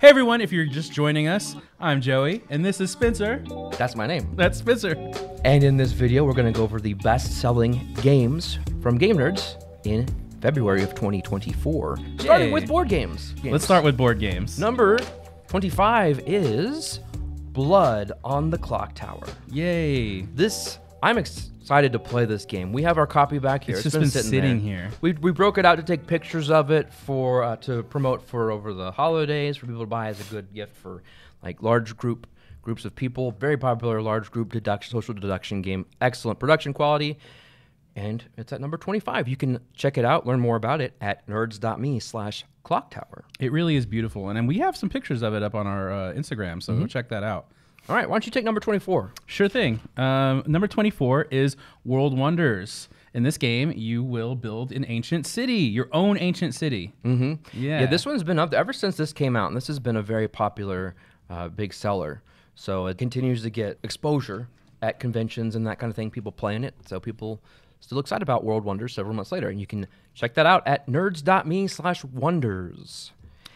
Hey everyone, if you're just joining us, I'm Joey, and this is Spencer. That's my name. That's Spencer. And in this video, we're going to go over the best selling games from Game Nerds in February of 2024. Starting with board games. games. Let's start with board games. Number 25 is Blood on the Clock Tower. Yay. This, I'm excited excited to play this game. We have our copy back here. It's, it's just been, been sitting, sitting here. We, we broke it out to take pictures of it for uh, to promote for over the holidays for people to buy as a good gift for like large group groups of people. Very popular large group deduction social deduction game. Excellent production quality. And it's at number 25. You can check it out, learn more about it at nerds.me slash clock tower. It really is beautiful. And, and we have some pictures of it up on our uh, Instagram, so mm-hmm. go check that out. All right, why don't you take number 24? Sure thing. Um, number 24 is World Wonders. In this game, you will build an ancient city, your own ancient city. Mm-hmm. Yeah. Yeah, this one's been up ever since this came out, and this has been a very popular, uh, big seller. So it continues to get exposure at conventions and that kind of thing, people playing it. So people still excited about World Wonders several months later. And you can check that out at nerds.me slash wonders.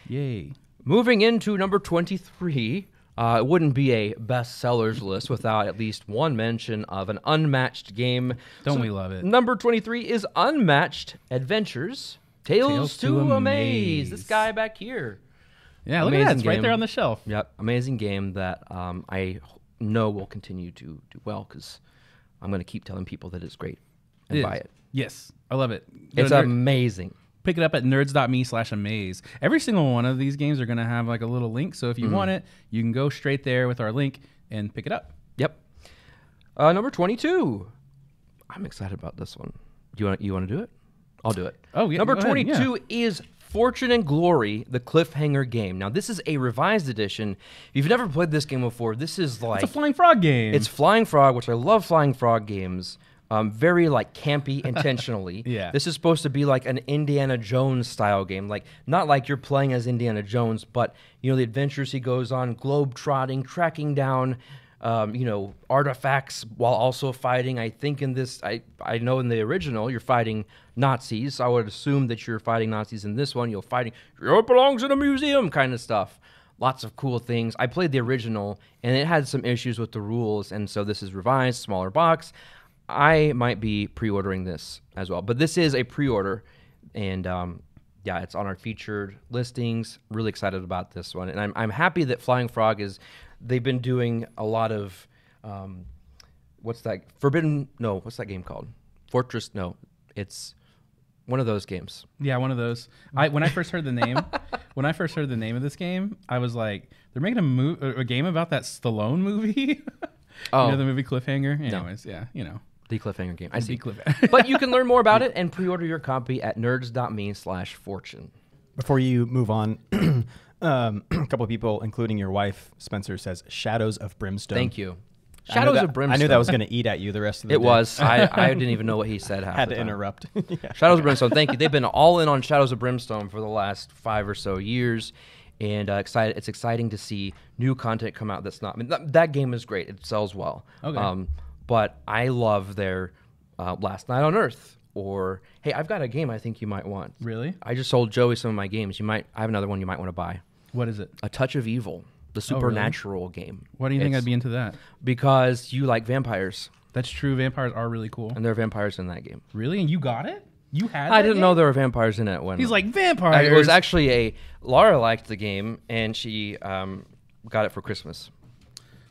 Yay. Moving into number 23 uh, it wouldn't be a bestsellers list without at least one mention of an unmatched game. Don't so we love it? Number 23 is Unmatched Adventures Tales, Tales to, to amaze. amaze. This guy back here. Yeah, amazing look at that. It's right there on the shelf. Yep. Amazing game that um, I know will continue to do well because I'm going to keep telling people that it's great and it buy it. Yes. I love it. Go it's amazing pick it up at nerds.me slash amaze. Every single one of these games are going to have like a little link. So if you mm want it, you can go straight there with our link and pick it up. Yep. Uh, number 22. I'm excited about this one. Do you want you want to do it? I'll do it. Oh, yeah. Number 22 ahead, yeah. is Fortune and Glory, the cliffhanger game. Now, this is a revised edition. If you've never played this game before, this is like. It's a Flying Frog game. It's Flying Frog, which I love Flying Frog games um, very like campy intentionally. yeah. This is supposed to be like an Indiana Jones style game, like not like you're playing as Indiana Jones, but you know the adventures he goes on, globe trotting, tracking down. Um, you know artifacts while also fighting. I think in this, I I know in the original you're fighting Nazis. I would assume that you're fighting Nazis in this one. You're fighting Europe belongs in a museum kind of stuff. Lots of cool things. I played the original and it had some issues with the rules, and so this is revised, smaller box. I might be pre-ordering this as well, but this is a pre-order, and um, yeah, it's on our featured listings. Really excited about this one, and I'm I'm happy that Flying Frog is. They've been doing a lot of, um, what's that? Forbidden? No, what's that game called? Fortress? No, it's one of those games. Yeah, one of those. I when I first heard the name, when I first heard the name of this game, I was like, they're making a move, a game about that Stallone movie. oh, you know oh. the movie Cliffhanger. Anyways, no. yeah, you know. The Cliffhanger Game. I see. but you can learn more about it and pre-order your copy at nerds.me/fortune. Before you move on, um, a couple of people, including your wife, Spencer says Shadows of Brimstone. Thank you. I knew Shadows that- of Brimstone. I knew that was going to eat at you the rest of the It day. was. I, I didn't even know what he said. Half Had the to time. interrupt. yeah. Shadows of Brimstone. Thank you. They've been all in on Shadows of Brimstone for the last five or so years, and uh, excited. It's exciting to see new content come out. That's not. I mean, that, that game is great. It sells well. Okay. Um, but I love their uh, Last Night on Earth or Hey, I've got a game I think you might want. Really? I just sold Joey some of my games. You might. I have another one you might want to buy. What is it? A Touch of Evil, the supernatural oh, really? game. Why do you it's, think I'd be into that? Because you like vampires. That's true. Vampires are really cool. And there are vampires in that game. Really? And you got it? You had? I didn't game? know there were vampires in it. When he's like vampires. I, it was actually a Laura liked the game and she um, got it for Christmas.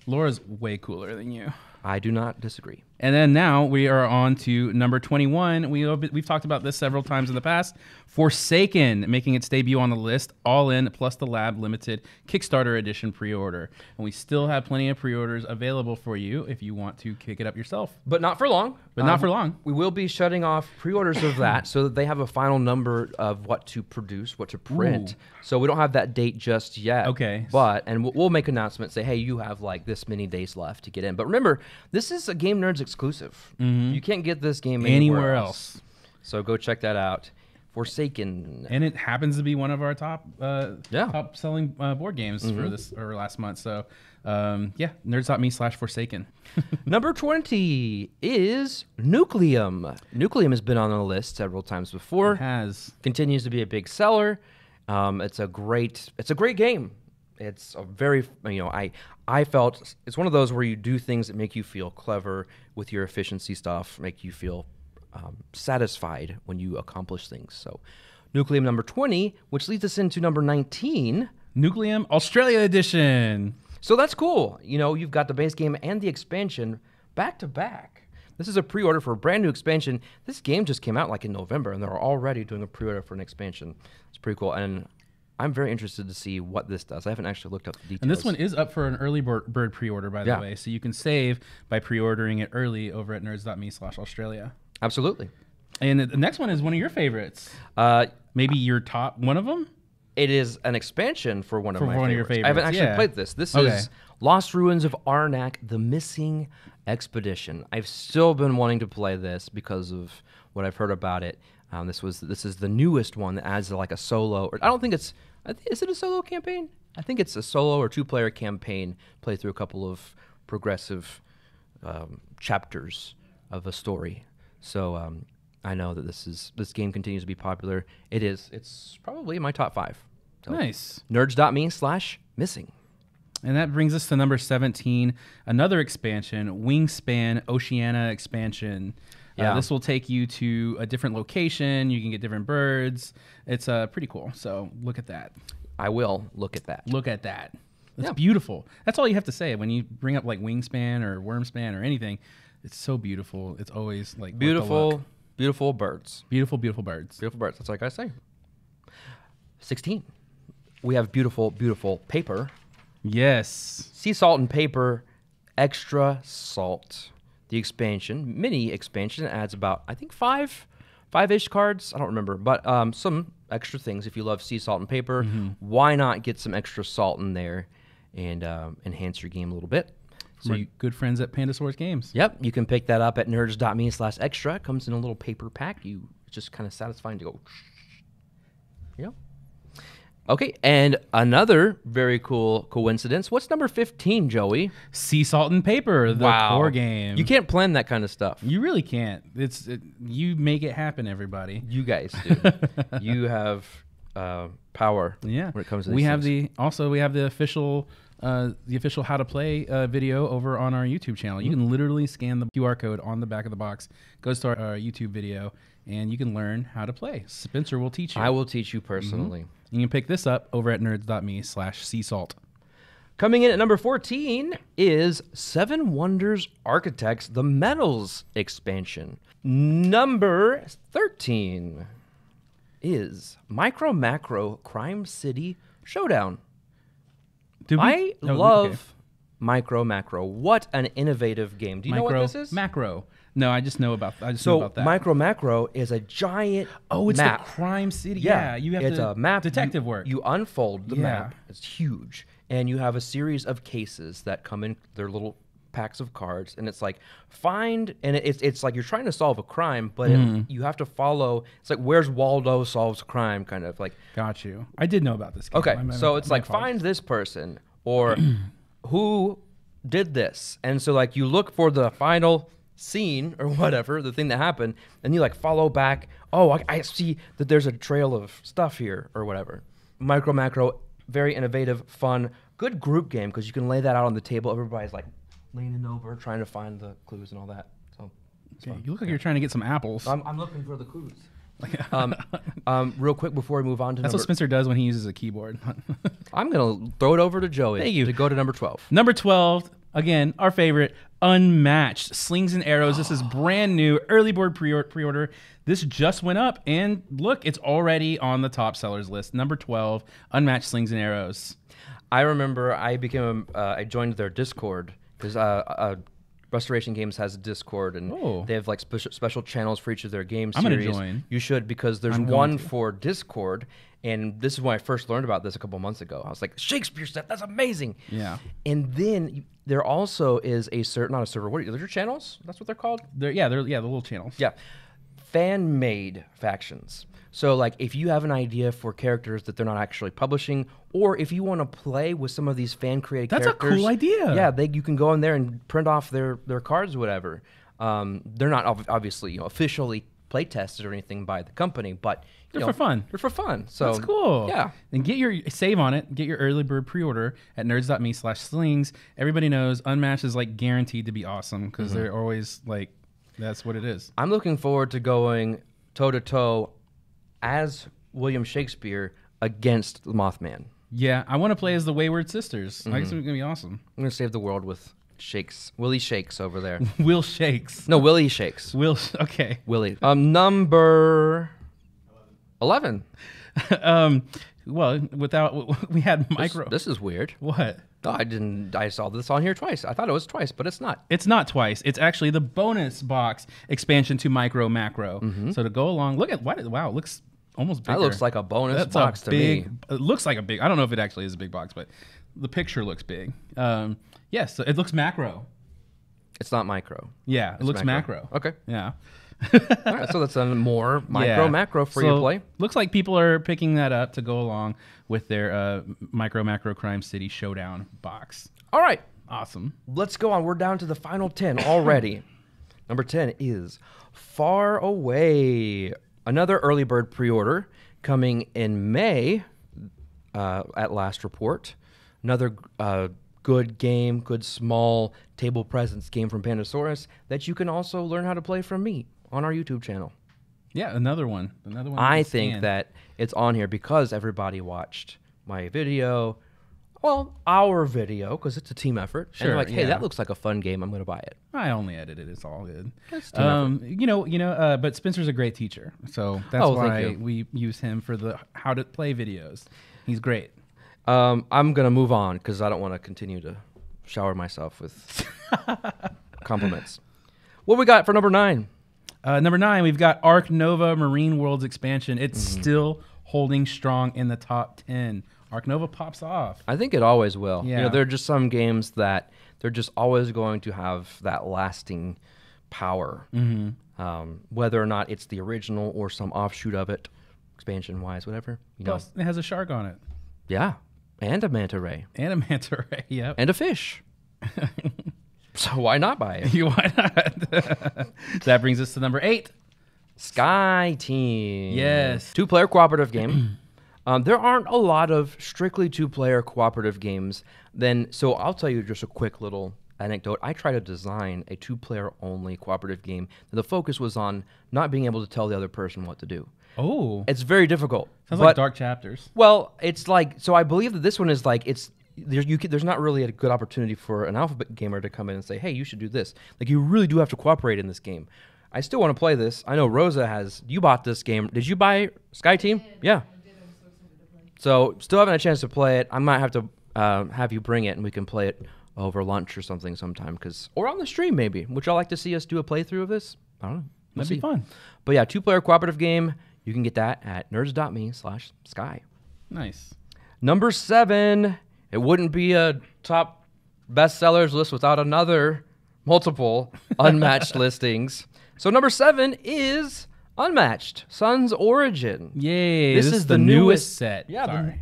Laura's way cooler than you. I do not disagree. And then now we are on to number 21. We, we've talked about this several times in the past. Forsaken making its debut on the list, all in plus the Lab Limited Kickstarter Edition pre order. And we still have plenty of pre orders available for you if you want to kick it up yourself. But not for long. But um, not for long. We will be shutting off pre orders of that so that they have a final number of what to produce, what to print. Ooh. So we don't have that date just yet. Okay. But, and we'll, we'll make announcements say, hey, you have like this many days left to get in. But remember, this is a Game Nerds exclusive. Mm-hmm. You can't get this game anywhere, anywhere else. else. So go check that out. Forsaken. And it happens to be one of our top uh, yeah. top selling uh, board games mm-hmm. for this or last month. So um, yeah, nerds.me slash forsaken. Number 20 is Nucleum. Nucleum has been on the list several times before. It has. Continues to be a big seller. Um, it's a great it's a great game it's a very you know i i felt it's one of those where you do things that make you feel clever with your efficiency stuff make you feel um, satisfied when you accomplish things so nucleum number 20 which leads us into number 19 nucleum australia edition so that's cool you know you've got the base game and the expansion back to back this is a pre-order for a brand new expansion this game just came out like in november and they're already doing a pre-order for an expansion it's pretty cool and I'm very interested to see what this does. I haven't actually looked up the details. And this one is up for an early bird pre-order, by the yeah. way. So you can save by pre-ordering it early over at nerds.me slash Australia. Absolutely. And the next one is one of your favorites. Uh, Maybe your top one of them? It is an expansion for one of for my one favorites. Of your favorites. I haven't actually yeah. played this. This okay. is Lost Ruins of Arnak, The Missing Expedition. I've still been wanting to play this because of what I've heard about it. Um, this was this is the newest one that adds like a solo. Or I don't think it's is it a solo campaign? I think it's a solo or two player campaign. Play through a couple of progressive um, chapters of a story. So um, I know that this is this game continues to be popular. It is. It's probably in my top five. So nice. Nerds.me slash missing. And that brings us to number 17, another expansion, Wingspan Oceana expansion. Uh, yeah. Uh, this will take you to a different location. You can get different birds. It's uh, pretty cool. So look at that. I will look at that. Look at that. That's yeah. beautiful. That's all you have to say when you bring up like wingspan or wormspan or anything. It's so beautiful. It's always like beautiful, beautiful birds. Beautiful, beautiful birds. Beautiful birds. That's like I say. 16. We have beautiful, beautiful paper. Yes. Sea salt and paper, extra salt the expansion, mini expansion, adds about I think five, five-ish cards. I don't remember, but um, some extra things. If you love sea salt and paper, mm-hmm. why not get some extra salt in there and uh, enhance your game a little bit? From so you, good friends at Pandasaurus Games. Yep, you can pick that up at nerds.me slash extra. comes in a little paper pack. You just kind of satisfying to go. Yep. Yeah. Okay, and another very cool coincidence. What's number 15, Joey? Sea Salt and Paper, the wow. core game. You can't plan that kind of stuff. You really can't. It's it, you make it happen, everybody. You guys do. you have uh, power. Yeah. When it comes to we have things. the also we have the official uh, the official how to play uh, video over on our YouTube channel. You can literally scan the QR code on the back of the box, goes to our, uh, YouTube video, and you can learn how to play. Spencer will teach you. I will teach you personally. Mm-hmm. You can pick this up over at nerds.me slash seasalt. Coming in at number 14 is Seven Wonders Architects, the Metals expansion. Number 13 is Micro Macro Crime City Showdown. I oh, love okay. Micro Macro. What an innovative game. Do you micro, know what this is? Macro. No, I just know about. I just so know about that. micro macro is a giant. Oh, it's map. the crime city. Yeah, yeah you have it's to. It's a map. Detective you, work. You unfold the yeah. map. It's huge, and you have a series of cases that come in their little packs of cards, and it's like find, and it's it's like you're trying to solve a crime, but mm. it, you have to follow. It's like where's Waldo solves crime, kind of like. Got you. I did know about this. Game. Okay, so it's like find this person or who did this, and so like you look for the final scene or whatever, the thing that happened, and you like follow back. Oh, I, I see that there's a trail of stuff here or whatever. Micro macro, very innovative, fun, good group game because you can lay that out on the table. Everybody's like leaning over, trying to find the clues and all that. So, okay, you look like yeah. you're trying to get some apples. I'm, I'm looking for the clues. um, um, real quick before we move on to that's what Spencer does when he uses a keyboard. I'm gonna throw it over to Joey. Thank you. To go to number twelve. Number twelve, again, our favorite, unmatched slings and arrows. This is brand new, early board pre order. This just went up, and look, it's already on the top sellers list. Number 12, unmatched slings and arrows. I remember I became, uh, I joined their Discord because uh, uh, Restoration Games has a Discord, and oh. they have like spe- special channels for each of their games. I'm gonna join. You should because there's I'm one for Discord, and this is when I first learned about this a couple months ago. I was like, Shakespeare stuff, that's amazing. Yeah. And then there also is a certain not a server. What are your channels? That's what they're called. They're, yeah, they're yeah the little channels. Yeah, fan made factions. So like if you have an idea for characters that they're not actually publishing, or if you want to play with some of these fan created that's a cool idea. Yeah, they, you can go in there and print off their their cards, whatever. Um, they're not obviously you know, officially play tested or anything by the company, but they're know, for fun. They're for fun. So that's cool. Yeah. And get your save on it. Get your early bird pre-order at nerds.me slash slings. Everybody knows Unmatched is like guaranteed to be awesome because mm-hmm. they're always like that's what it is. I'm looking forward to going toe to toe as William Shakespeare against the Mothman. Yeah, I want to play as the Wayward Sisters. Mm-hmm. I guess it's gonna be awesome. I'm gonna save the world with Shakes. Willie Shakes over there. Will Shakes. No, Willie Shakes. Will. Okay. Willie. Um, number 11. um, well, without we had micro. This, this is weird. What? No, I didn't. I saw this on here twice. I thought it was twice, but it's not. It's not twice. It's actually the bonus box expansion to micro macro. Mm -hmm. So to go along, look at what? Wow, looks almost bigger. That looks like a bonus That's box a to big, me. It looks like a big. I don't know if it actually is a big box, but the picture looks big. Um, yes, yeah, so it looks macro. It's not micro. Yeah, it looks macro. macro. Okay. Yeah. so that's a more micro yeah. macro free so to play. Looks like people are picking that up to go along with their uh, micro macro crime city showdown box. All right, awesome. Let's go on. We're down to the final ten already. Number ten is Far Away. Another early bird pre order coming in May uh, at last report. Another uh, good game, good small table presence game from Pandasaurus that you can also learn how to play from me on our YouTube channel. Yeah, another one. Another one. I think that it's on here because everybody watched my video, well, our video because it's a team effort. Sure, and like, hey, yeah. that looks like a fun game. I'm going to buy it. I only edited. it. It's all good. It's um, you know, you know, uh, but Spencer's a great teacher, so that's oh, why we use him for the how to play videos. He's great. Um, I'm going to move on because I don't want to continue to shower myself with compliments. What we got for number nine? Uh, number nine, we've got Arc Nova Marine Worlds expansion. It's mm-hmm. still holding strong in the top ten Arc Nova pops off. I think it always will. Yeah. You know, there are just some games that they're just always going to have that lasting power, mm-hmm. um, whether or not it's the original or some offshoot of it, expansion wise, whatever. You Plus, know. it has a shark on it. Yeah, and a manta ray. And a manta ray. Yep. And a fish. so why not buy it? you why not? that brings us to number eight. Sky Team. Yes. Two player cooperative game. Um, there aren't a lot of strictly two player cooperative games. Then, so I'll tell you just a quick little anecdote. I tried to design a two player only cooperative game. The focus was on not being able to tell the other person what to do. Oh. It's very difficult. Sounds but, like Dark Chapters. Well, it's like, so I believe that this one is like, it's. There, you, there's not really a good opportunity for an alphabet gamer to come in and say, "Hey, you should do this." Like you really do have to cooperate in this game. I still want to play this. I know Rosa has. You bought this game. Did you buy Sky Team? Yeah. So still haven't a chance to play it. I might have to uh, have you bring it and we can play it over lunch or something sometime. Cause or on the stream maybe. Would y'all like to see us do a playthrough of this? I don't know. We'll That'd see. be fun. But yeah, two player cooperative game. You can get that at nerds.me slash sky. Nice. Number seven. It wouldn't be a top bestsellers list without another multiple unmatched listings. So number seven is Unmatched, Sun's Origin. Yay. This, this is the, the newest, newest, set. Yeah, Sorry. The,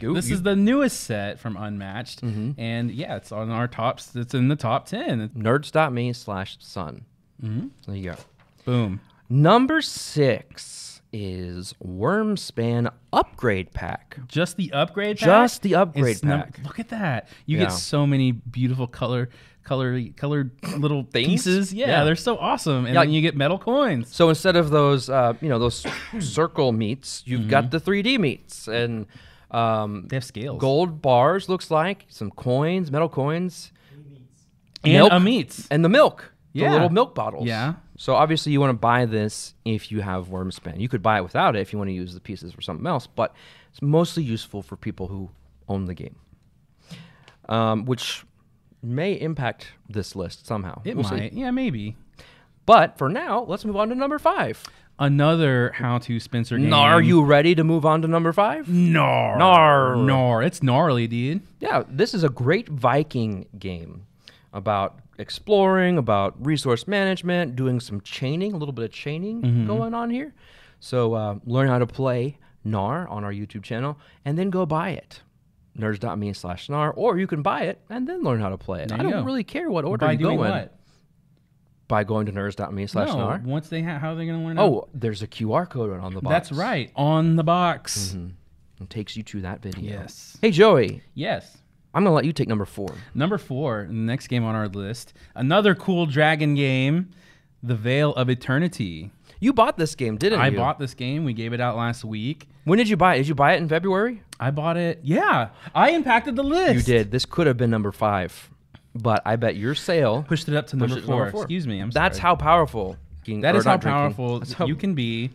no. this is the newest set from Unmatched. Mm-hmm. And yeah, it's on our tops. It's in the top 10. Nerds.me slash sun. Mm-hmm. There you go. Boom. Number six is Wormspan Upgrade Pack. Just the upgrade pack? Just the upgrade it's pack. Num- look at that. You yeah. get so many beautiful color color colored little Things? pieces. Yeah, yeah, they're so awesome. And yeah, then you get metal coins. So instead of those, uh, you know, those circle meats, you've mm -hmm. got mm-hmm. the 3D meats and. Um, they have scales. Gold bars looks like some coins, metal coins, and milk, a meats, and the milk. Yeah. The little milk bottles. Yeah. So obviously you want to buy this if you have worm spin. You could buy it without it if you want to use the pieces for something else, but it's mostly useful for people who own the game. Um, which may impact this list somehow. It we'll might. See. Yeah, maybe. But for now, let's move on to number five. Another how to Spencer game. Nar, are you ready to move on to number five? Nar. Nar. Nar. It's gnarly, dude. Yeah, this is a great Viking game about exploring, about resource management, doing some chaining, a little bit of chaining mm-hmm. going on here. So uh, learn how to play NAR on our YouTube channel and then go buy it nerds.me slash snar, or you can buy it and then learn how to play it. There I don't go. really care what order By you go in. What? By going to nerds.me slash snar. No, once they how are they going oh, to learn? Oh, out? there's a QR code on the box. That's right, on the box. Mm-hmm. It takes you to that video. Yes. Hey Joey. Yes. I'm gonna let you take number four. Number four, next game on our list, another cool dragon game, The Veil of Eternity. You bought this game, didn't I you? I bought this game. We gave it out last week. When did you buy it? Did you buy it in February? I bought it. Yeah, I impacted the list. You did. This could have been number five, but I bet your sale pushed it up to number, four. number four. Excuse me. I'm That's how powerful. That is how powerful how you can be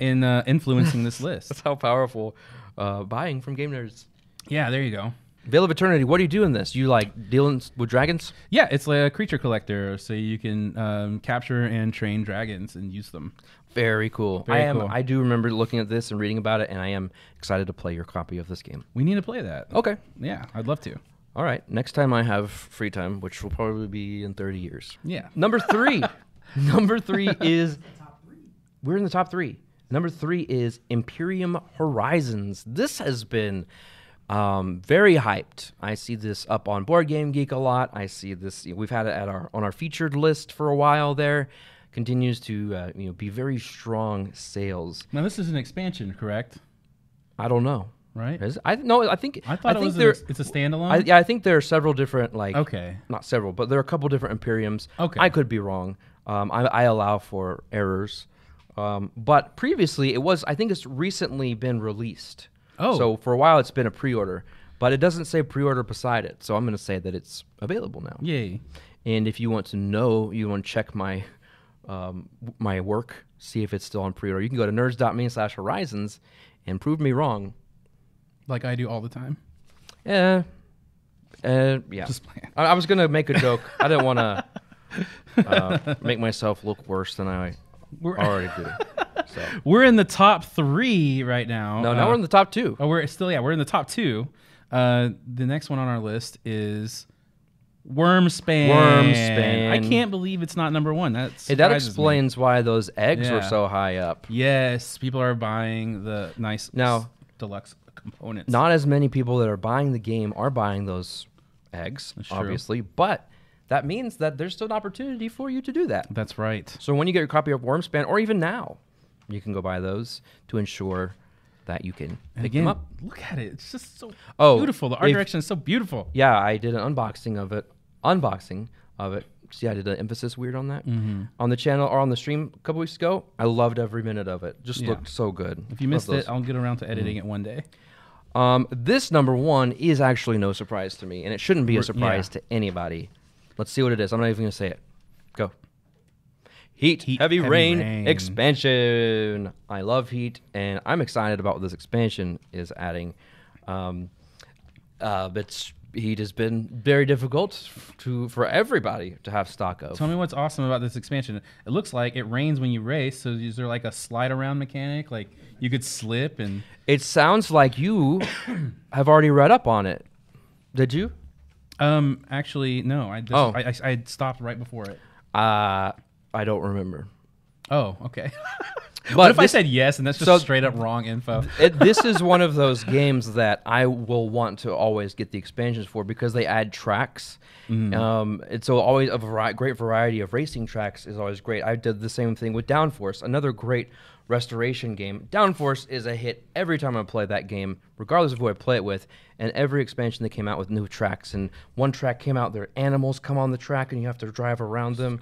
in uh, influencing this list. That's how powerful uh, buying from game nerds. Yeah, there you go. Veil of Eternity. What do you do in this? You like dealing with dragons? Yeah, it's like a creature collector, so you can um, capture and train dragons and use them. Very cool. Very I am. Cool. I do remember looking at this and reading about it, and I am excited to play your copy of this game. We need to play that. Okay. Yeah, I'd love to. All right. Next time I have free time, which will probably be in 30 years. Yeah. Number three. number three is. Three. We're in the top three. Number three is Imperium Horizons. This has been um, very hyped. I see this up on Board Game Geek a lot. I see this. We've had it at our on our featured list for a while. There continues to uh, you know be very strong sales. Now this is an expansion, correct? I don't know. Right? Is, I no. I think I thought I it was. There, a, it's a standalone. I, yeah, I think there are several different like. Okay. Not several, but there are a couple different Imperiums. Okay. I could be wrong. Um, I, I allow for errors. Um, but previously, it was. I think it's recently been released. Oh. So for a while, it's been a pre order, but it doesn't say pre order beside it. So I'm going to say that it's available now. Yay. And if you want to know, you want to check my um, my work, see if it's still on pre order, you can go to nerds.me slash horizons and prove me wrong. Like I do all the time. Yeah. Uh, eh, yeah. Just playing. I, I was going to make a joke. I didn't want to uh, make myself look worse than I already do. So we're in the top three right now. No, now uh, we're in the top two. Oh, we're still yeah, we're in the top two. Uh, the next one on our list is Wormspan. Wormspan. I can't believe it's not number one. That hey, that explains me. why those eggs yeah. were so high up. Yes, people are buying the nice now deluxe components. Not as many people that are buying the game are buying those eggs, That's obviously, true. but that means that there's still an opportunity for you to do that. That's right. So when you get your copy of Wormspan, or even now, you can go buy those to ensure that you can pick again, them up. Look at it; it's just so oh, beautiful. The art if, direction is so beautiful. Yeah, I did an unboxing of it. Unboxing of it. See, I did an emphasis weird on that mm-hmm. on the channel or on the stream a couple weeks ago. I loved every minute of it. Just yeah. looked so good. If you missed it, I'll get around to editing mm-hmm. it one day. Um, this number one is actually no surprise to me, and it shouldn't be a surprise yeah. to anybody. Let's see what it is. I'm not even going to say it. Heat, heat heavy, heavy rain, rain, expansion. I love Heat, and I'm excited about what this expansion is adding. Um, uh, it's Heat has been very difficult to for everybody to have stock of. Tell me what's awesome about this expansion. It looks like it rains when you race, so is there like a slide around mechanic? Like you could slip and. It sounds like you have already read up on it. Did you? Um, actually, no. I just, oh. I, I, I stopped right before it. Uh, I don't remember. Oh, okay. but what if this, I said yes and that's just so straight up wrong info? it, this is one of those games that I will want to always get the expansions for because they add tracks. Mm. Um, and so always a vari- great variety of racing tracks is always great. I did the same thing with Downforce, another great restoration game. Downforce is a hit every time I play that game, regardless of who I play it with. And every expansion that came out with new tracks, and one track came out, their animals come on the track, and you have to drive around them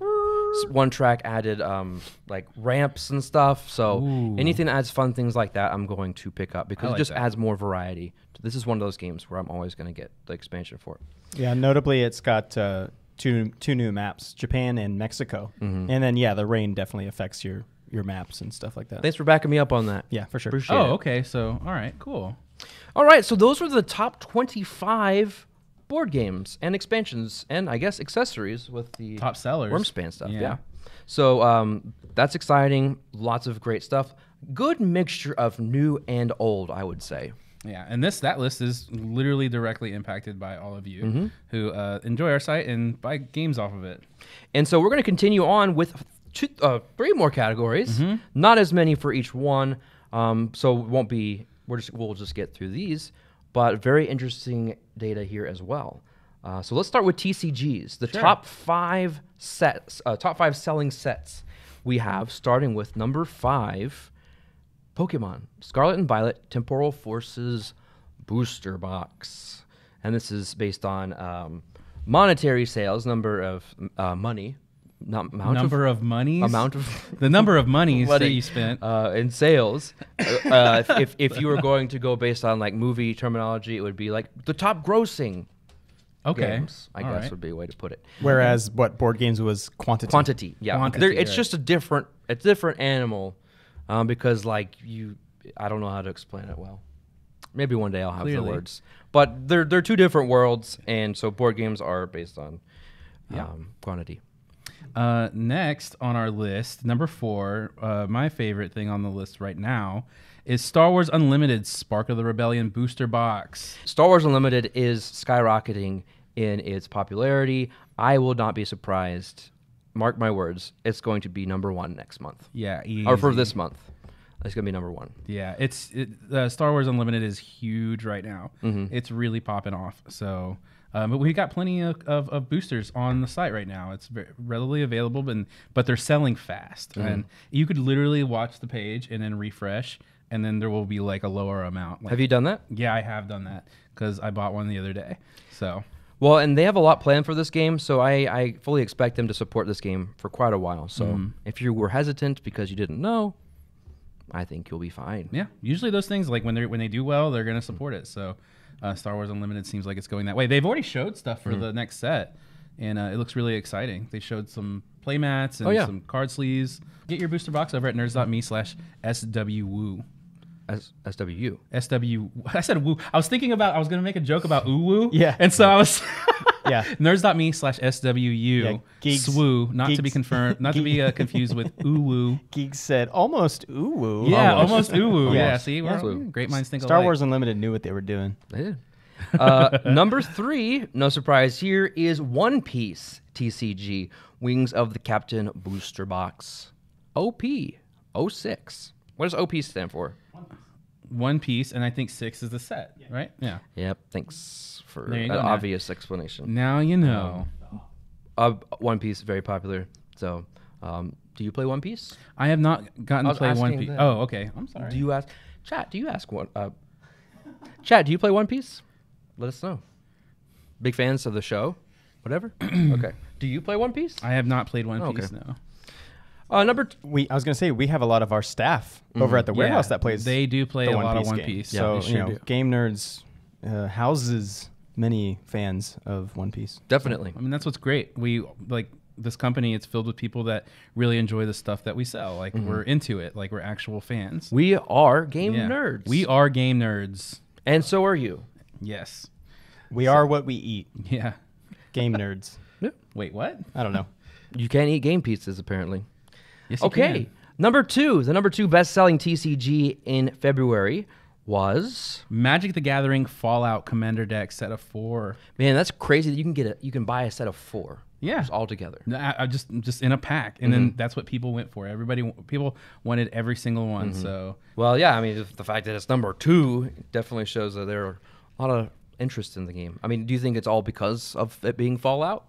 one track added um, like ramps and stuff. So Ooh. anything that adds fun things like that, I'm going to pick up because like it just that. adds more variety. This is one of those games where I'm always going to get the expansion for it. Yeah, notably, it's got uh, two two new maps: Japan and Mexico. Mm -hmm. And then yeah, the rain definitely affects your your maps and stuff like that. Thanks for backing me up on that. Yeah, for sure. Appreciate oh, okay. So all right, cool. All right, so those were the top 25 board games and expansions and I guess accessories with the top sellers span stuff. Yeah. yeah. So um, that's exciting. Lots of great stuff. Good mixture of new and old, I would say. Yeah, and this that list is literally directly impacted by all of you mm-hmm. who uh, enjoy our site and buy games off of it. And so we're going to continue on with two, uh, three more categories. Mm-hmm. Not as many for each one, um, so won't be. We're just we'll just get through these but very interesting data here as well. Uh, so let's start with TCGs, the sure. top five sets, uh, top five selling sets we have, starting with number five, Pokemon Scarlet and Violet Temporal Forces Booster Box, and this is based on um, monetary sales, number of uh, money not amount number of, of monies amount of the number of monies money, that you spent uh, in sales uh, uh, if, if, if, you were going to go based on like movie terminology it would be like the top grossing okay. games i All guess right. would be a way to put it whereas what board games was quantity quantity yeah quantity, there, it's right. just a different it's different animal um, because like you i don't know how to explain it well maybe one day i'll have Clearly. the words but they're they're two different worlds and so board games are based on um, quantity uh, next on our list, number four, uh, my favorite thing on the list right now is Star Wars Unlimited Spark of the Rebellion Booster Box. Star Wars Unlimited is skyrocketing in its popularity. I will not be surprised. Mark my words, it's going to be number one next month. Yeah, easy. or for this month. It's gonna be number one. Yeah, it's it, uh, Star Wars Unlimited is huge right now. Mm-hmm. It's really popping off. So um, but we got plenty of, of, of, boosters on the site right now. It's very, readily available, but they're selling fast, mm-hmm. and you could literally watch the page and then refresh, and then there will be like a lower amount. Like, have you done that? Yeah, I have done that because I bought one the other day. So. Well, and they have a lot planned for this game, so I, I fully expect them to support this game for quite a while. So mm-hmm. if you were hesitant because you didn't know, I think you'll be fine. Yeah, usually those things like when they when they do well, they're going to support it. So uh, Star Wars Unlimited seems like it's going that way. They've already showed stuff for mm. the next set, and uh, it looks really exciting. They showed some play mats oh, and oh, yeah. some card sleeves. Get your booster box over at nerds.me slash S- SWU. SW. I said woo. I was thinking about, I was going to make a joke about oo-woo. Yeah. And so I was. yeah. Nerds.me slash SWU. Yeah, Swoo, not geeks. to be confirmed, not to be uh, confused with uwu. Geeks said almost uwu. Yeah, almost, almost uwu. Yeah, see, yeah. great minds think Star alike. Wars Unlimited knew what they were doing. They did. Uh, number three, no surprise here, is One Piece TCG Wings of the Captain Booster Box. OP 06. What does OP stand for? one piece, and I think six is the set, yeah. right? Yeah. Yep. Thanks for an obvious now. explanation. Now you um, know. Um, uh, one Piece very popular. So, um, do you play One Piece? I have not gotten to play One Piece. Oh, okay. I'm sorry. Do you ask? Chat. Do you ask one? Uh, chat. Do you play One Piece? Let us know. Big fans of the show. Whatever. okay. Do you play One Piece? I have not played One oh, Piece. No. Uh, number t- we I was gonna say we have a lot of our staff mm-hmm. over at the warehouse yeah, that plays. They do play a One lot Piece of One game. Piece. Yeah, so sure you know, do. game nerds uh, houses many fans of One Piece. Definitely. So, I mean, that's what's great. We like this company it's filled with people that really enjoy the stuff that we sell like mm-hmm. we're into it like we're actual fans we are game yeah. nerds we are game nerds and so are you yes we so. are what we eat yeah game nerds wait what i don't know you can't eat game pizzas apparently Yes, okay. Can. Number two, the number two best-selling TCG in February was Magic the Gathering Fallout Commander deck set of four. Man, that's crazy that you can get a you can buy a set of four. Yeah, just all together. I, I just just in a pack, and mm -hmm. then mm-hmm. that's what people went for. Everybody people wanted every single one. Mm -hmm. So well, yeah, I mean the fact that it's number two definitely shows that there are a lot of interest in the game. I mean, do you think it's all because of it being Fallout?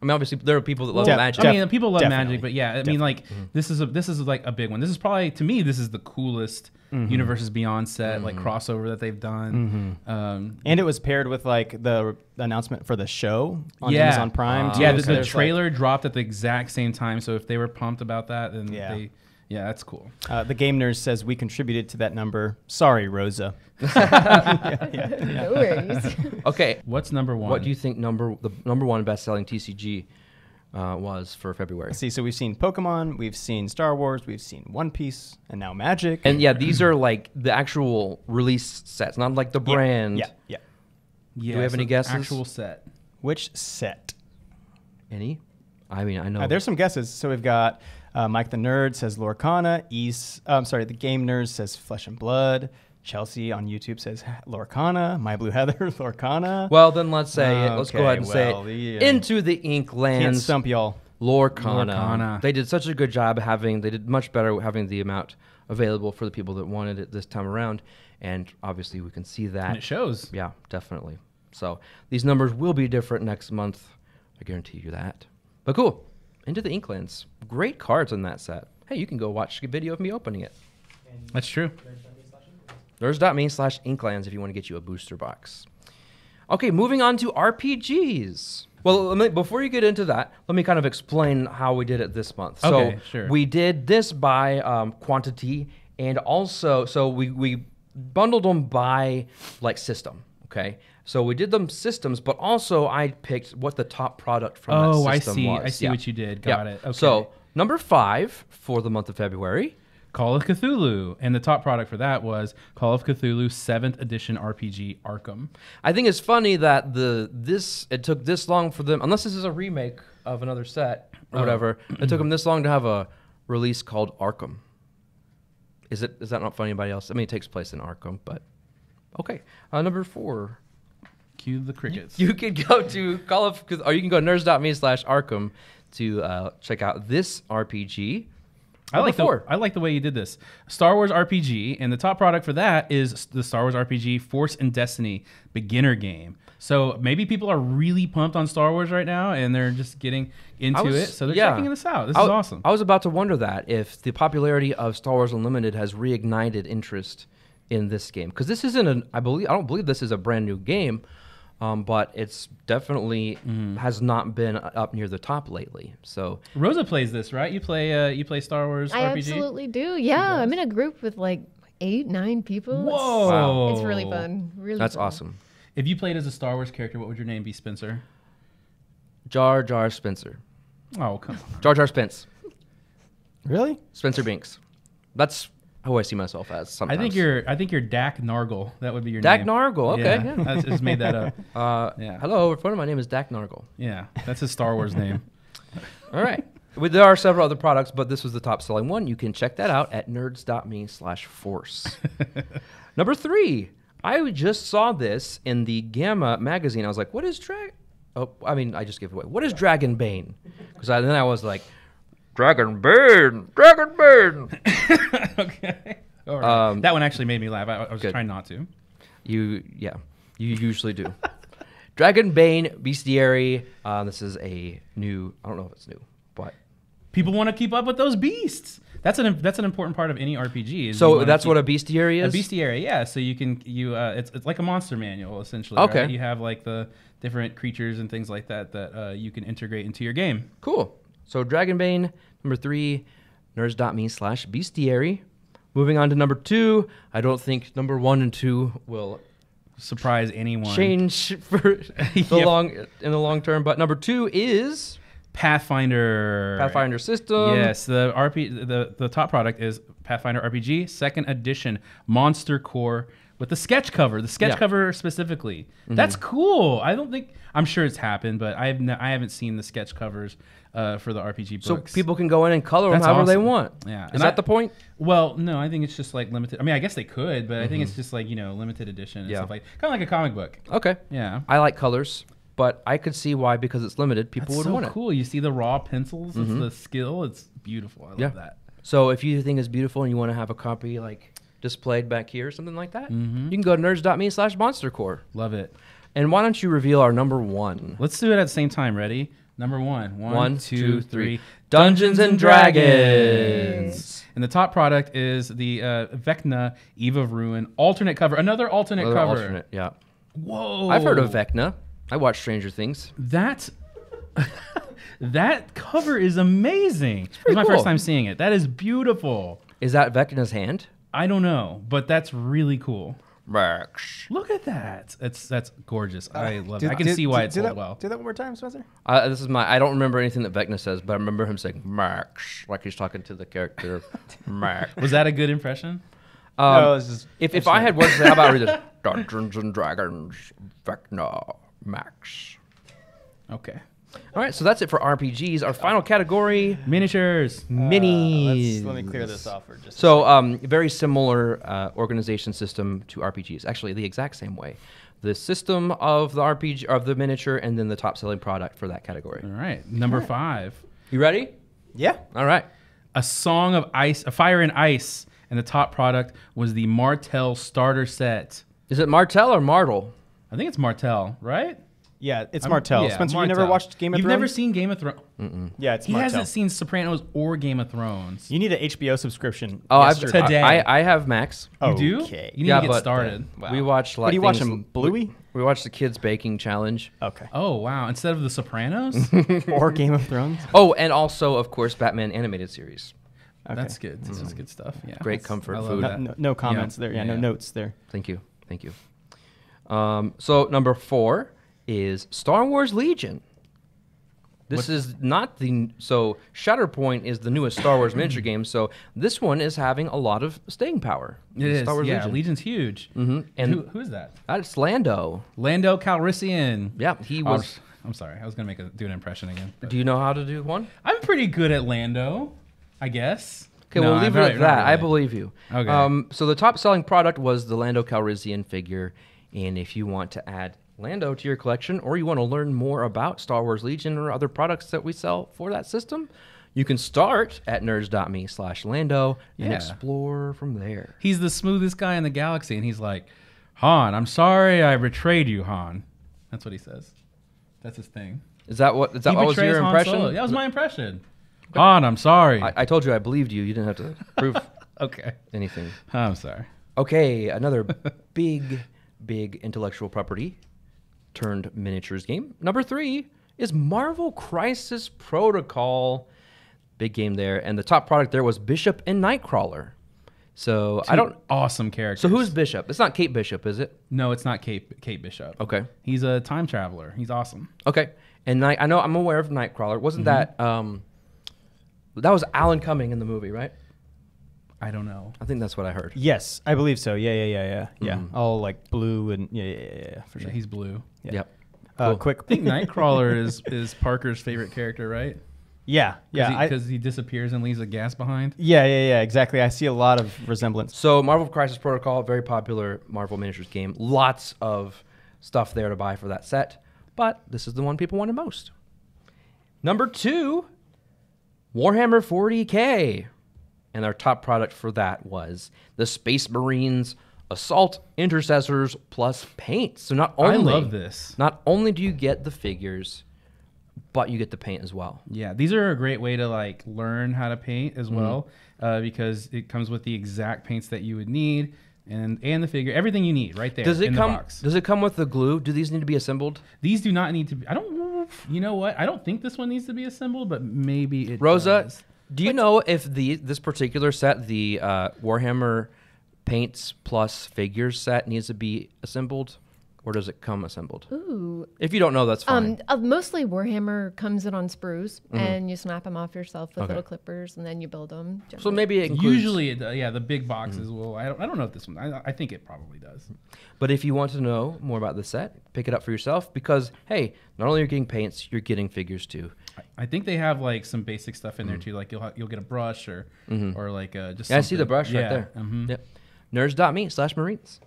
I mean, obviously there are people that love magic. I mean, people love Definitely. magic, but yeah, I mean, like mm-hmm. this is a this is like a big one. This is probably to me this is the coolest mm-hmm. universes beyond set mm-hmm. like crossover that they've done. Mm-hmm. Um, and it was paired with like the announcement for the show on yeah. Amazon Prime. Uh, yeah, the, the trailer like, dropped at the exact same time. So if they were pumped about that, then yeah. they yeah, that's cool. Uh, the game nurse says we contributed to that number. Sorry, Rosa. yeah, yeah, yeah. No worries. okay. What's number one? What do you think number the number one best selling TCG uh, was for February? See, so we've seen Pokemon, we've seen Star Wars, we've seen One Piece, and now Magic. And yeah, these are like the actual release sets, not like the brand. Yeah, yeah. yeah. Do we have so any guesses? Actual set. Which set? Any? I mean, I know. Uh, there's some guesses. So we've got uh, Mike the Nerd says Lorcana. East, I'm um, sorry, the Game Nerd says Flesh and Blood. Chelsea on YouTube says Lorcana. My Blue Heather, Lorcana. Well, then let's say it. Let's go ahead and well, say it. Into the Ink Lands. Can't stump y'all. Lorcana. Lorcana. They did such a good job having, they did much better having the amount available for the people that wanted it this time around. And obviously, we can see that. And it shows. Yeah, definitely. So these numbers will be different next month. I guarantee you that. But cool. Into the Inklands. Great cards in that set. Hey, you can go watch a video of me opening it. That's true. me slash Inklands if you want to get you a booster box. Okay, moving on to RPGs. Well, me, before you get into that, let me kind of explain how we did it this month. Okay, so sure. we did this by um, quantity and also, so we, we bundled them by like system, okay? So we did them systems, but also I picked what the top product from oh, that system was. Oh, I see. Was. I see yeah. what you did. Got yeah. it. Okay. So number five for the month of February. Call of Cthulhu, and the top product for that was Call of Cthulhu Seventh Edition RPG Arkham. I think it's funny that the this it took this long for them, unless this is a remake of another set or oh. whatever. it took them this long to have a release called Arkham. Is it is that not funny? Anybody else? I mean, it takes place in Arkham, but okay. Uh, number four. Cue the crickets. You can go to Call of, or you can go to nerds.me slash Arkham to uh, check out this RPG. I like four. the I like the way you did this. Star Wars RPG, and the top product for that is the Star Wars RPG Force and Destiny beginner game. So maybe people are really pumped on Star Wars right now, and they're just getting into was, it. So they're yeah. checking this out. This I, is awesome. I was about to wonder that if the popularity of Star Wars Unlimited has reignited interest in this game, because this isn't an I believe I don't believe this is a brand new game. Um, but it's definitely mm. has not been up near the top lately. So Rosa plays this, right? You play uh, you play Star Wars I RPG? absolutely do. Yeah, I'm in a group with like eight, nine people. Whoa, wow. it's really fun. Really, that's fun. awesome. If you played as a Star Wars character, what would your name be, Spencer? Jar Jar Spencer. Oh come on, Jar Jar Spence. really, Spencer Binks. That's who I see myself as. Sometimes. I think you're. I think you're Dak Nargle. That would be your Dak name. Dak Nargle. Okay, yeah, yeah. I just made that up. Uh, yeah. Hello, everyone. My name is Dak Nargle. Yeah, that's his Star Wars name. All right. Well, there are several other products, but this was the top selling one. You can check that out at nerds.me/force. Number three. I just saw this in the Gamma magazine. I was like, "What is drag?" Oh, I mean, I just gave it away. What is Dragon Bane? Because then I was like, Dragon Bane, Dragon Bane. okay. All right. Um, that one actually made me laugh. I, I was good. trying not to. You, yeah, you usually do. Dragon Bane Bestiary. Uh, this is a new. I don't know if it's new, but people want to keep up with those beasts. That's an that's an important part of any RPG. So that's keep, what a bestiary is. A bestiary, yeah. So you can you uh, it's it's like a monster manual essentially. Okay. Right? You have like the different creatures and things like that that uh, you can integrate into your game. Cool. So Dragonbane, number three, nerds.me slash bestiary. Moving on to number two, I don't think number one and two will surprise anyone. Change for the yep. long in the long term, but number two is Pathfinder. Pathfinder system. Yes, the RP the, the top product is Pathfinder RPG Second Edition Monster Core with the sketch cover, the sketch yeah. cover specifically. Mm-hmm. That's cool. I don't think I'm sure it's happened, but I've haven't seen the sketch covers uh, for the RPG books. So people can go in and color That's them however awesome. they want. Yeah, is and that I, the point? Well, no, I think it's just like limited. I mean, I guess they could, but mm-hmm. I think it's mm-hmm. just like you know limited edition and yeah. stuff like kind of like a comic book. Okay. Yeah. I like colors. But I could see why, because it's limited, people That's would so want cool. it. cool. You see the raw pencils, mm-hmm. it's the skill. It's beautiful. I love yeah. that. So if you think it's beautiful and you want to have a copy, like displayed back here, something like that. Mm-hmm. You can go to nerds.me slash monstercore. Love it. And why don't you reveal our number one? Let's do it at the same time. Ready? Number one. One, one two, two, three. Dungeons and Dragons. And the top product is the uh, Vecna Eve of Ruin alternate cover. Another alternate Another cover. Alternate, yeah. Whoa. I've heard of Vecna. I watched Stranger Things. That. that cover is amazing. It's, it's my cool. first time seeing it. That is beautiful. Is that Vecna's hand? I don't know, but that's really cool. Max. Look at that. That's that's gorgeous. Uh, I love it. I can see why it's so sold well. Do that one more time, Spencer. Uh, this is my. I don't remember anything that Vecna says, but I remember him saying Max, like he's talking to the character. Max. Was that a good impression? Um, no, it's just, if if I had words, how about read this? Dungeons and Dragons Vecna Max. Okay. All right, so that's it for RPGs. Our final category, Miniatures. minis. Uh, let me clear this off for just. So, um, very similar uh, organization system to RPGs. Actually, the exact same way. The system of the RPG of the miniature, and then the top-selling product for that category. All right, number five. You ready? yeah. All right. A song of ice, a fire and ice, and the top product was the Martell starter set. Is it Martell or Martel? I think it's Martell, right? Yeah, it's Martell. Yeah, Spencer, Martell. you never watched Game of You've Thrones? You've never seen Game of Thrones? Yeah, it's He Martell. hasn't seen Sopranos or Game of Thrones. You need an HBO subscription. Oh, I've, today. I, I have Max. You do? Okay. You need yeah, to get uh, started. Wow. We watched like. What are you watching? Bluey? We watched the Kids Baking Challenge. Okay. Oh, wow. Instead of The Sopranos? or Game of Thrones? Oh, and also, of course, Batman animated series. Okay. That's good. This mm. Mm-hmm. is good stuff. Yeah. Great That's, comfort food. No, no, comments yeah. there. Yeah, yeah, no notes there. Thank you. Thank you. Um, so, number four is Star Wars Legion. This what? is not the so Shatterpoint is the newest Star Wars miniature game, so this one is having a lot of staying power. It is, Star Wars yeah. Legion. Legion's huge. Mm-hmm. And who, who is that? That's Lando. Lando Calrissian. Yeah, he was. I'm sorry, I was gonna make a do an impression again. But. Do you know how to do one? I'm pretty good at Lando, I guess. Okay, no, we'll leave it at that. Really. I believe you. Okay. Um, so the top selling product was the Lando Calrissian figure, and if you want to add Lando to your collection, or you want to learn more about Star Wars Legion or other products that we sell for that system, you can start at nerds.me slash Lando and yeah. explore from there. He's the smoothest guy in the galaxy, and he's like, Han, I'm sorry I betrayed you, Han. That's what he says. That's his thing. Is that what? Is that, was your Han impression? Solo. That was my impression. Han, I'm sorry. I, I, told you I believed you. You didn't have to prove okay anything. I'm sorry. Okay, another big, big intellectual property turned miniatures game. Number three is Marvel Crisis Protocol. Big game there. And the top product there was Bishop and Nightcrawler. So Two I don't awesome character. So who's Bishop? It's not Kate Bishop, is it? No, it's not Kate Kate Bishop. Okay, he's a time traveler. He's awesome. Okay, and I, I know I'm aware of Nightcrawler. Wasn't mm-hmm. that um, that was Alan Cumming in the movie, right? I don't know. I think that's what I heard. Yes, I believe so. Yeah, yeah, yeah, yeah, yeah. Mm-hmm. All like blue and yeah, yeah, yeah, yeah for sure. Yeah, he's blue. Yeah. Yep. Uh, cool. quick. I think Nightcrawler is is Parker's favorite character, right? Yeah, yeah, because he, he, disappears and leaves a gas behind. Yeah, yeah, yeah, exactly. I see a lot of resemblance. So, Marvel Crisis Protocol, very popular Marvel Miniatures game. Lots of stuff there to buy for that set, but this is the one people wanted most. Number two, Warhammer 40k, and our top product for that was the Space Marines assault intercessors plus paint. So not only I love this. Not only do you get the figures, but you get the paint as well. Yeah, these are a great way to like learn how to paint as mm-hmm. well uh, because it comes with the exact paints that you would need and and the figure, everything you need right there. Does it come? Does it come with the glue? Do these need to be assembled? These do not need to. be... I don't. You know what? I don't think this one needs to be assembled, but maybe it. Rosa, does. do you know if the this particular set, the uh, Warhammer paints plus figures set needs to be assembled, or does it come assembled? Ooh. If you don't know, that's um, fine. Um, uh, mostly Warhammer comes in on sprues, mm-hmm. and you snap them off yourself with okay. little clippers, and then you build them. Generally. So maybe it includes... usually, it, uh, yeah, the big boxes mm-hmm. will. I don't, I don't know if this one. I, I think it probably does. But if you want to know more about the set, pick it up for yourself because hey, not only you're getting paints, you're getting figures too. I think they have like some basic stuff in mm-hmm. there too. Like you'll ha- you'll get a brush or mm-hmm. or like a, uh, just. Yeah, something. I see the brush yeah. right there. Mm-hmm. Yep nerds.me slash Marines.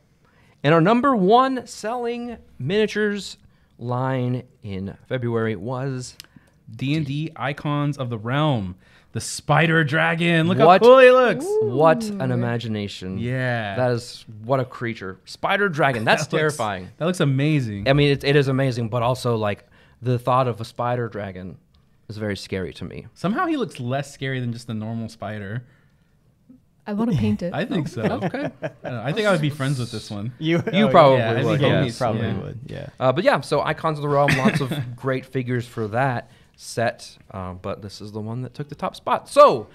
And our number one selling miniatures line in February was D&D Icons of the Realm. The spider dragon. Look what, how cool he looks. What an imagination. Yeah. That is what a creature. Spider dragon. That's that terrifying. Looks, that looks amazing. I mean, it, it is amazing, but also like the thought of a spider dragon is very scary to me. Somehow he looks less scary than just the normal spider. I want to paint it. I think so. okay. I, I think I would be friends with this one. You, you oh, probably yeah, would. Yeah, probably yeah. would. Yeah. Uh, but yeah, so Icons of the Realm, lots of great figures for that set. Uh, but this is the one that took the top spot. So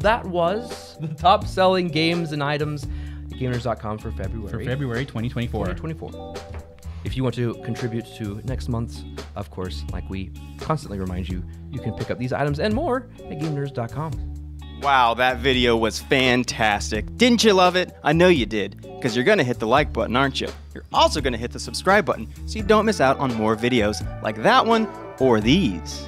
that was the top selling games and items at gamers.com for February. For February 2024. 2024. If you want to contribute to next month's, of course, like we constantly remind you, you can pick up these items and more at gamers.com. Wow, that video was fantastic. Didn't you love it? I know you did, because you're going to hit the like button, aren't you? You're also going to hit the subscribe button so you don't miss out on more videos like that one or these.